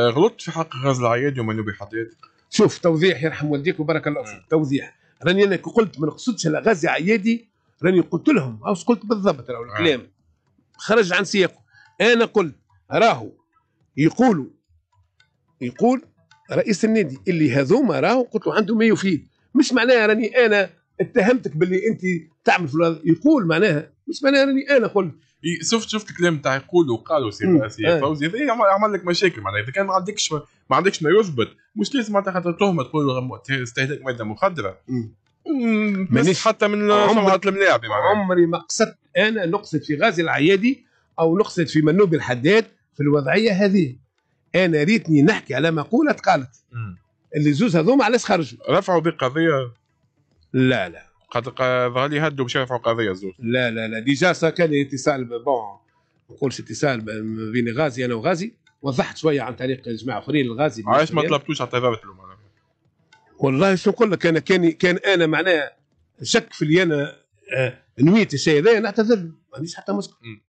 آه، غلطت في حق غاز العياد يوم انه حطيت شوف توضيح يرحم والديك وبارك الله فيك آه. توضيح راني انا كي قلت ما نقصدش على غازي عيادي راني قلت لهم او قلت بالضبط راهو الكلام آه. خرج عن سياقه انا قلت راهو يقولوا يقول رئيس النادي اللي هذوما راهو قلت له عنده ما يفيد مش معناها راني انا اتهمتك باللي انت تعمل الوضع. يقول معناها مش معناها اني انا قلت شفت شفت الكلام تاع يقول وقالوا سي آه. فوزي هذا عمل لك مشاكل معناها اذا كان ما عندكش ما عندكش ما يثبت مش لازم معناتها خاطر تهمه تقول استهلاك ماده مخدره مانيش حتى من سمعه الملاعب معناها عمري ما قصدت انا نقصد في غازي العيادي او نقصد في منوب الحداد في الوضعيه هذه انا ريتني نحكي على مقوله قالت اللي زوز هذوما علاش خرجوا رفعوا بقضيه لا لا قد ظهر لي هدوا باش يرفعوا قضيه الزوج لا لا لا ديجا كان اتصال بون ما نقولش اتصال بين غازي انا وغازي وضحت شويه عن طريق جماعه اخرين الغازي علاش ما طلبتوش على طلبت لهم والله شو نقول لك انا كان كان انا معناه شك في اللي انا آه، نويت الشيء هذا نعتذر ما عنديش حتى مشكل